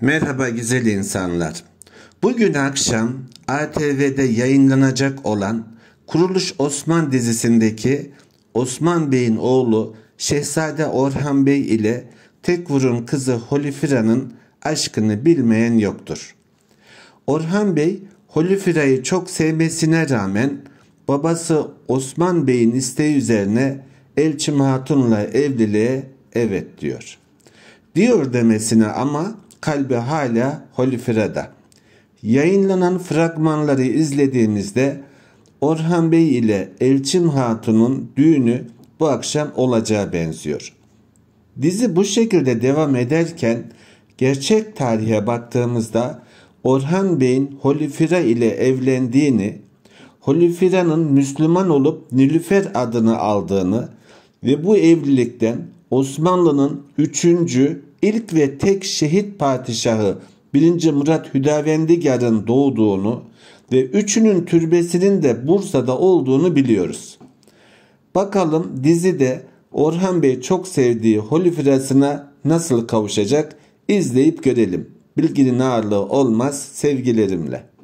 Merhaba güzel insanlar. Bugün akşam ATV'de yayınlanacak olan Kuruluş Osman dizisindeki Osman Bey'in oğlu Şehzade Orhan Bey ile Tekvur'un kızı Holifira'nın aşkını bilmeyen yoktur. Orhan Bey Holifira'yı çok sevmesine rağmen babası Osman Bey'in isteği üzerine Elçim Hatun'la evliliğe evet diyor. Diyor demesine ama kalbi hala Holifira'da. Yayınlanan fragmanları izlediğimizde Orhan Bey ile Elçin Hatun'un düğünü bu akşam olacağı benziyor. Dizi bu şekilde devam ederken gerçek tarihe baktığımızda Orhan Bey'in Holifira ile evlendiğini, Holifira'nın Müslüman olup Nilüfer adını aldığını ve bu evlilikten Osmanlı'nın 3 ilk ve tek şehit padişahı 1. Murat Hüdavendigar'ın doğduğunu ve üçünün türbesinin de Bursa'da olduğunu biliyoruz. Bakalım dizide Orhan Bey çok sevdiği Holifirasına nasıl kavuşacak izleyip görelim. Bilginin ağırlığı olmaz sevgilerimle.